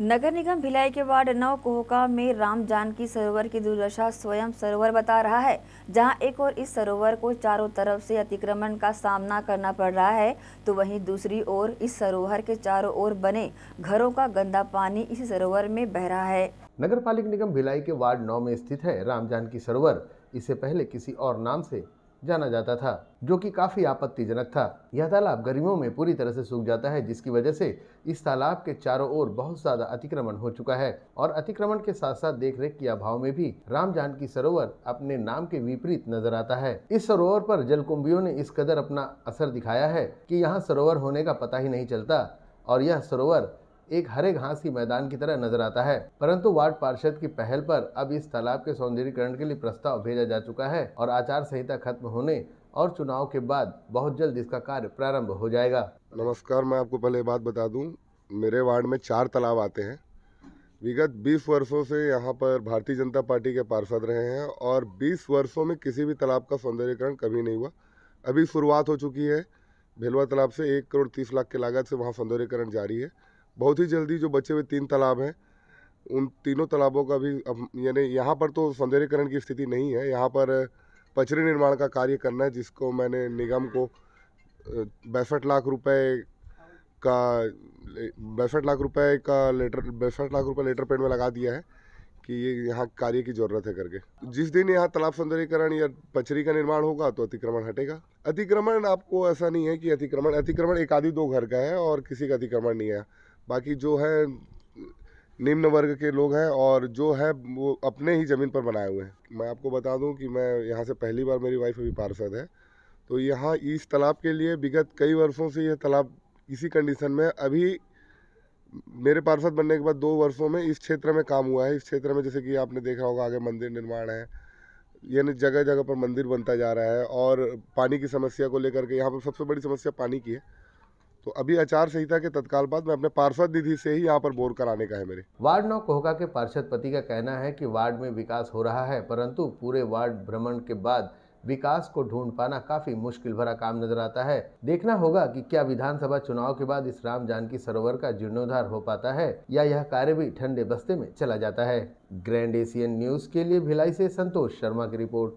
नगर निगम भिलाई के वार्ड नौ कोहका में राम जानकी सरोवर की दुर्दशा स्वयं सरोवर बता रहा है जहां एक ओर इस सरोवर को चारों तरफ से अतिक्रमण का सामना करना पड़ रहा है तो वहीं दूसरी ओर इस सरोवर के चारों ओर बने घरों का गंदा पानी इस सरोवर में बह रहा है नगर पालिक निगम भिलाई के वार्ड नौ में स्थित है राम जानकी सरोवर इससे पहले किसी और नाम से जाना जाता था जो कि काफी आपत्तिजनक था यह तालाब गर्मियों में पूरी तरह से सूख जाता है जिसकी वजह से इस तालाब के चारों ओर बहुत ज्यादा अतिक्रमण हो चुका है और अतिक्रमण के साथ साथ देख रेख के अभाव में भी राम जानकी सरोवर अपने नाम के विपरीत नजर आता है इस सरोवर पर जलकुंभियों ने इस कदर अपना असर दिखाया है कि यहाँ सरोवर होने का पता ही नहीं चलता और यह सरोवर एक हरे घास की मैदान की तरह नजर आता है परंतु वार्ड पार्षद की पहल पर अब इस तालाब के सौंदर्यीकरण के लिए प्रस्ताव भेजा जा चुका है और आचार संहिता खत्म होने और चुनाव के बाद बहुत जल्द इसका कार्य प्रारंभ हो जाएगा नमस्कार मैं आपको पहले बात बता दूं मेरे वार्ड में चार तालाब आते हैं विगत 20 वर्षों से यहाँ पर भारतीय जनता पार्टी के पार्षद रहे हैं और 20 वर्षों में किसी भी तालाब का सौंदर्यकरण कभी नहीं हुआ अभी शुरुआत हो चुकी है भेलवा तालाब से एक करोड़ तीस लाख की लागत से वहाँ सौंदर्यकरण जारी है बहुत ही जल्दी जो बचे हुए तीन तालाब हैं उन तीनों तालाबों का भी अब यानी यहाँ पर तो सौंदर्यकरण की स्थिति नहीं है यहाँ पर पचरे निर्माण का कार्य करना है जिसको मैंने निगम को बैसठ लाख रुपए का बैसठ लाख रुपए का लेटर बैसठ लाख रुपए लेटर पेड में लगा दिया है कि ये यहाँ कार्य की जरूरत है करके जिस दिन यहाँ तालाब सौंदर्यकरण या पचरी का निर्माण होगा तो अतिक्रमण हटेगा अतिक्रमण आपको ऐसा नहीं है कि अतिक्रमण अतिक्रमण एक आधी दो घर का है और किसी का अतिक्रमण नहीं है बाकी जो है निम्न वर्ग के लोग हैं और जो है वो अपने ही ज़मीन पर बनाए हुए हैं मैं आपको बता दूं कि मैं यहाँ से पहली बार मेरी वाइफ अभी पार्षद है तो यहाँ इस तालाब के लिए विगत कई वर्षों से यह तालाब इसी कंडीशन में अभी मेरे पार्षद बनने के बाद दो वर्षों में इस क्षेत्र में काम हुआ है इस क्षेत्र में जैसे कि आपने देखा होगा आगे मंदिर निर्माण है यानी जगह जगह पर मंदिर बनता जा रहा है और पानी की समस्या को लेकर के यहाँ पर सबसे बड़ी समस्या पानी की है तो अभी आचार संहिता के तत्काल बाद मैं अपने पार्षद निधि से ही यहाँ पर बोर कराने का है मेरे वार्ड नौ कोहका के पार्षद पति का कहना है कि वार्ड में विकास हो रहा है परंतु पूरे वार्ड भ्रमण के बाद विकास को ढूंढ पाना काफी मुश्किल भरा काम नजर आता है देखना होगा कि क्या विधानसभा चुनाव के बाद इस राम जानकी सरोवर का जीर्णोद्धार हो पाता है या यह कार्य भी ठंडे बस्ते में चला जाता है ग्रैंड एशियन न्यूज के लिए भिलाई से संतोष शर्मा की रिपोर्ट